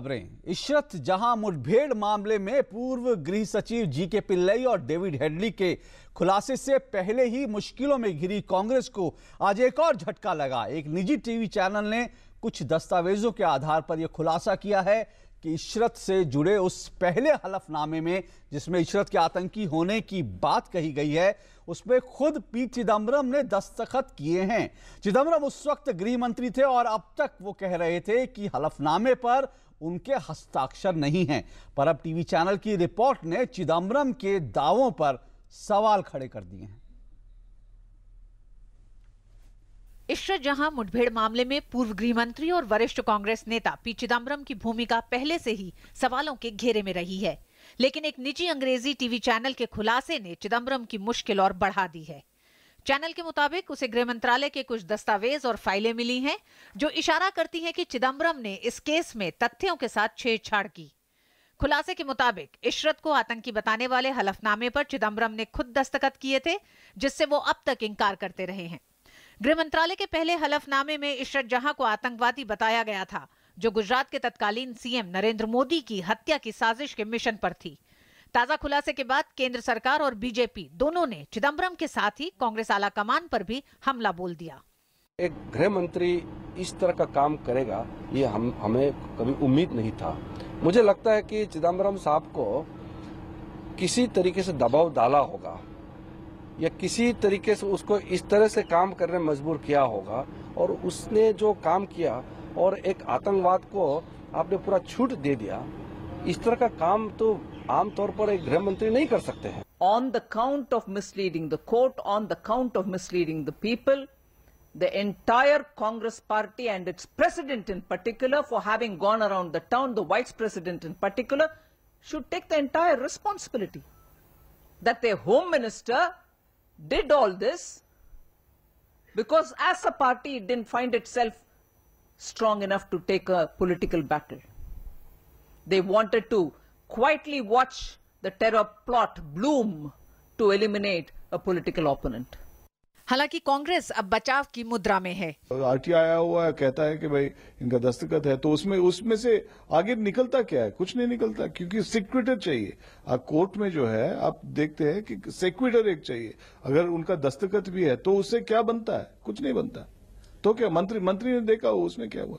खबरें इशरत जहां मुठभेड़ मामले में पूर्व गृह सचिव जी के पिल्लई और डेविड हेडली के खुलासे से पहले ही मुश्किलों में घिरी कांग्रेस को आज एक और झटका लगा एक निजी टीवी चैनल ने कुछ दस्तावेजों के आधार पर यह खुलासा किया है कि इशरत से जुड़े उस पहले हलफनामे में जिसमें इशरत के आतंकी होने की बात कही गई है उसमें खुद पी चिदम्बरम ने दस्तखत किए हैं चिदम्बरम उस वक्त गृह मंत्री थे और अब तक वो कह रहे थे कि हलफनामे पर उनके हस्ताक्षर नहीं हैं पर अब टीवी चैनल की रिपोर्ट ने चिदम्बरम के दावों पर सवाल खड़े कर दिए हैं इशरत जहां मुठभेड़ मामले में पूर्व गृह मंत्री और वरिष्ठ कांग्रेस नेता पी चिदम्बरम की भूमिका पहले से ही सवालों के घेरे में रही है लेकिन एक निजी अंग्रेजी टीवी चैनल के खुलासे ने चिदम्बरम की मुश्किल और बढ़ा दी है चैनल के मुताबिक उसे गृह मंत्रालय के कुछ दस्तावेज और फाइलें मिली हैं जो इशारा करती हैं कि चिदम्बरम ने इस केस में तथ्यों के साथ छेड़छाड़ की खुलासे के मुताबिक इशरत को आतंकी बताने वाले हलफनामे पर चिदम्बरम ने खुद दस्तखत किए थे जिससे वो अब तक इनकार करते रहे हैं गृह मंत्रालय के पहले हलफनामे में इशरत जहां को आतंकवादी बताया गया था जो गुजरात के तत्कालीन सीएम नरेंद्र मोदी की हत्या की साजिश के मिशन पर थी ताजा खुलासे के बाद केंद्र सरकार और बीजेपी दोनों ने चिदम्बरम के साथ ही कांग्रेस आला कमान पर भी हमला बोल दिया एक गृह मंत्री इस तरह का काम करेगा ये हम हमें कभी उम्मीद नहीं था मुझे लगता है कि चिदम्बरम साहब को किसी तरीके से दबाव डाला होगा या किसी तरीके से उसको इस तरह से काम करने मजबूर किया होगा और उसने जो काम किया और एक आतंकवाद को आपने पूरा छूट दे दिया इस तरह का काम तो आमतौर पर एक गृह मंत्री नहीं कर सकते हैं on the count of misleading the court on the count of misleading the people the entire Congress party and its president in particular for having gone around the town, the vice president in particular, should take the entire responsibility that their home minister did all this because as a party it didn't find itself strong enough to take a political battle. They wanted to quietly watch the terror plot bloom to eliminate a political opponent. हालांकि कांग्रेस अब बचाव की मुद्रा में है RTI आया हुआ है कहता है कि भाई इनका दस्तखत है तो उसमें उसमें से आगे निकलता क्या है कुछ नहीं निकलता क्योंकि सिक्विटर चाहिए आप कोर्ट में जो है आप देखते हैं कि सिक्विटर एक चाहिए अगर उनका दस्तखत भी है तो उससे क्या बनता है कुछ नहीं बनता तो क्या मंत्री मंत्री ने देखा हो उसमें क्या हुआ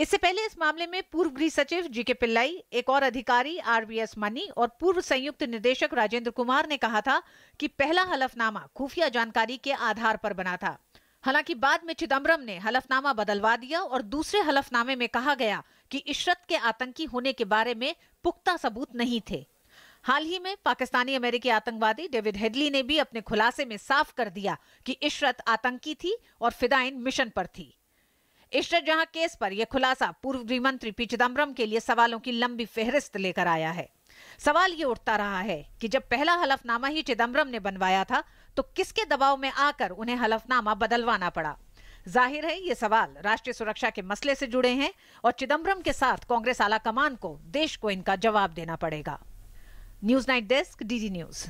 इससे पहले इस मामले में पूर्व गृह सचिव जीके पिल्लाई एक और अधिकारी आरबीएस मनी और पूर्व संयुक्त निदेशक राजेंद्र कुमार ने कहा था कि पहला हलफनामा खुफिया जानकारी के आधार पर बना था हालांकि बाद में चिदम्बरम ने हलफनामा बदलवा दिया और दूसरे हलफनामे में कहा गया कि इशरत के आतंकी होने के बारे में पुख्ता सबूत नहीं थे हाल ही में पाकिस्तानी अमेरिकी आतंकवादी डेविड हेडली ने भी अपने खुलासे में साफ कर दिया कि इशरत आतंकी थी और फिदाइन मिशन पर थी एस्टर जहां केस पर यह खुलासा पूर्व गृह मंत्री पी चिदम्बरम के लिए सवालों की लंबी फेहरिस्त लेकर आया है सवाल ये उठता रहा है कि जब पहला हलफनामा ही चिदम्बरम ने बनवाया था तो किसके दबाव में आकर उन्हें हलफनामा बदलवाना पड़ा जाहिर है ये सवाल राष्ट्रीय सुरक्षा के मसले से जुड़े हैं और चिदम्बरम के साथ कांग्रेस आला कमान को देश को इनका जवाब देना पड़ेगा news night desk DD news